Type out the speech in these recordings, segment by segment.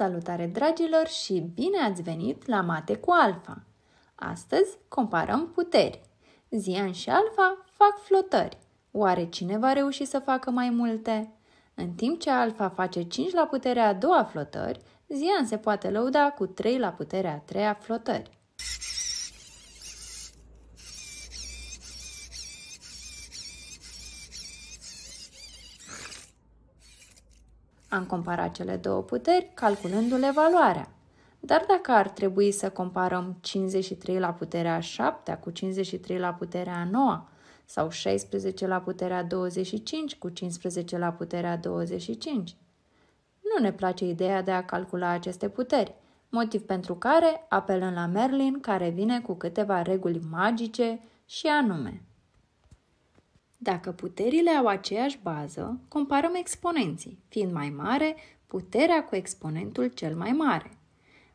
Salutare dragilor și bine ați venit la Mate cu Alfa! Astăzi comparăm puteri. Zian și Alfa fac flotări. Oare cine va reuși să facă mai multe? În timp ce Alfa face 5 la puterea a doua flotări, Zian se poate lăuda cu 3 la puterea a treia flotări. Am comparat cele două puteri calculându-le valoarea. Dar dacă ar trebui să comparăm 53 la puterea 7 cu 53 la puterea 9 sau 16 la puterea 25 cu 15 la puterea 25, nu ne place ideea de a calcula aceste puteri, motiv pentru care apelăm la Merlin care vine cu câteva reguli magice și anume – dacă puterile au aceeași bază, comparăm exponenții. Fiind mai mare, puterea cu exponentul cel mai mare.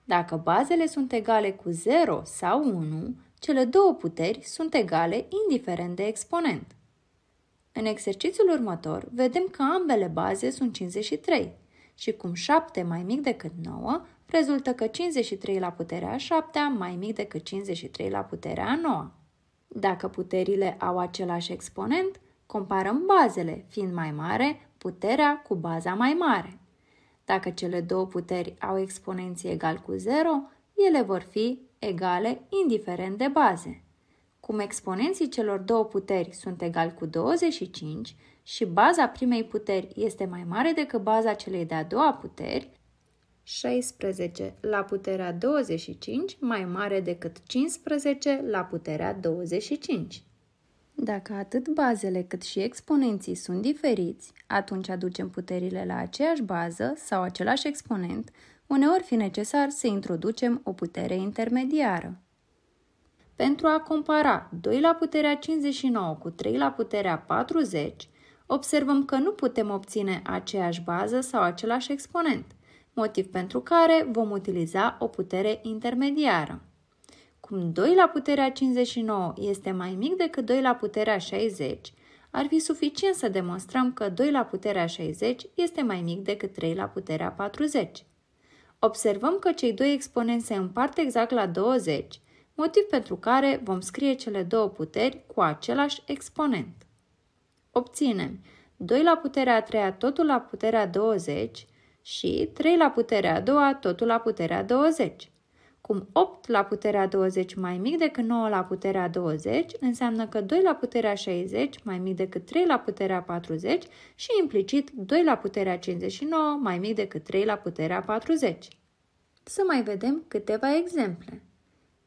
Dacă bazele sunt egale cu 0 sau 1, cele două puteri sunt egale indiferent de exponent. În exercițiul următor, vedem că ambele baze sunt 53 și cum 7 mai mic decât 9, rezultă că 53 la puterea 7 mai mic decât 53 la puterea 9. Dacă puterile au același exponent, comparăm bazele, fiind mai mare, puterea cu baza mai mare. Dacă cele două puteri au exponenții egal cu 0, ele vor fi egale indiferent de baze. Cum exponenții celor două puteri sunt egal cu 25 și baza primei puteri este mai mare decât baza celei de-a doua puteri, 16 la puterea 25 mai mare decât 15 la puterea 25. Dacă atât bazele cât și exponenții sunt diferiți, atunci aducem puterile la aceeași bază sau același exponent, uneori fi necesar să introducem o putere intermediară. Pentru a compara 2 la puterea 59 cu 3 la puterea 40, observăm că nu putem obține aceeași bază sau același exponent, motiv pentru care vom utiliza o putere intermediară cum 2 la puterea 59 este mai mic decât 2 la puterea 60, ar fi suficient să demonstrăm că 2 la puterea 60 este mai mic decât 3 la puterea 40. Observăm că cei doi exponenți se împart exact la 20, motiv pentru care vom scrie cele două puteri cu același exponent. Obținem 2 la puterea 3 totul la puterea 20 și 3 la puterea 2 totul la puterea 20. Cum 8 la puterea 20 mai mic decât 9 la puterea 20 înseamnă că 2 la puterea 60 mai mic decât 3 la puterea 40 și implicit 2 la puterea 59 mai mic decât 3 la puterea 40. Să mai vedem câteva exemple.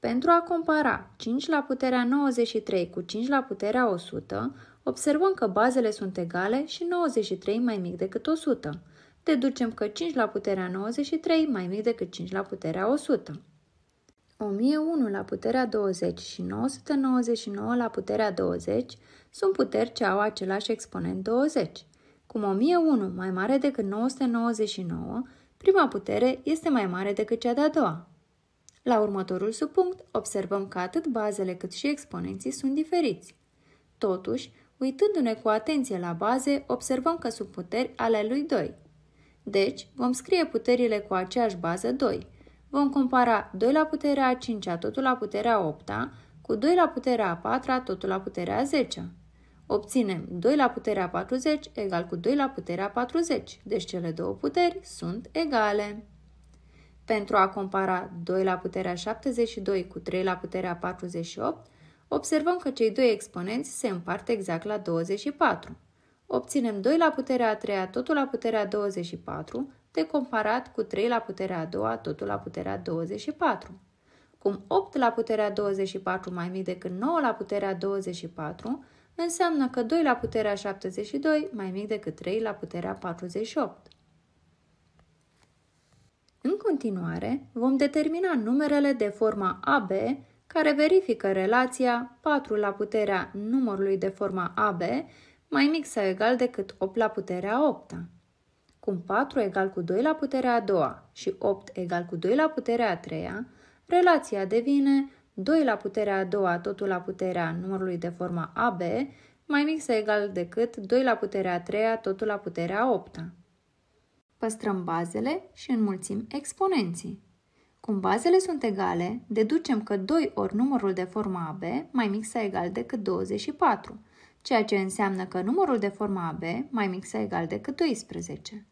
Pentru a compara 5 la puterea 93 cu 5 la puterea 100, observăm că bazele sunt egale și 93 mai mic decât 100. Deducem că 5 la puterea 93 mai mic decât 5 la puterea 100. 1001 la puterea 20 și 999 la puterea 20 sunt puteri ce au același exponent 20. Cum 1001 mai mare decât 999, prima putere este mai mare decât cea de-a doua. La următorul subpunct, observăm că atât bazele cât și exponenții sunt diferiți. Totuși, uitându-ne cu atenție la baze, observăm că sunt puteri ale lui 2. Deci, vom scrie puterile cu aceeași bază 2, vom compara 2 la puterea a 5, totul la puterea 8, cu 2 la puterea a 4, totul la puterea a 10. Obținem 2 la puterea 40 egal cu 2 la puterea 40, deci cele două puteri sunt egale. Pentru a compara 2 la puterea 72 cu 3 la puterea 48, observăm că cei doi exponenți se împart exact la 24. Obținem 2 la puterea a 3, totul la puterea 24, de comparat cu 3 la puterea a doua, totul la puterea 24. Cum 8 la puterea 24 mai mic decât 9 la puterea 24, înseamnă că 2 la puterea 72 mai mic decât 3 la puterea 48. În continuare, vom determina numerele de forma AB care verifică relația 4 la puterea numărului de forma AB mai mic sau egal decât 8 la puterea 8. -a cum 4 egal cu 2 la puterea a doua și 8 egal cu 2 la puterea a treia, relația devine 2 la puterea a doua totul la puterea numărului de forma AB mai mic sau egal decât 2 la puterea a treia totul la puterea a opta. Păstrăm bazele și înmulțim exponenții. Cum bazele sunt egale, deducem că 2 ori numărul de forma AB mai mic sau egal decât 24, ceea ce înseamnă că numărul de forma AB mai mic sau egal decât 12.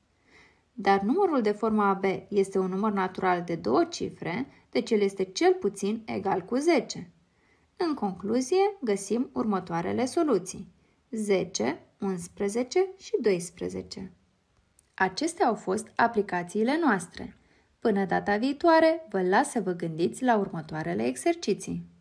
Dar numărul de forma AB este un număr natural de două cifre, deci el este cel puțin egal cu 10. În concluzie, găsim următoarele soluții. 10, 11 și 12. Acestea au fost aplicațiile noastre. Până data viitoare, vă las să vă gândiți la următoarele exerciții.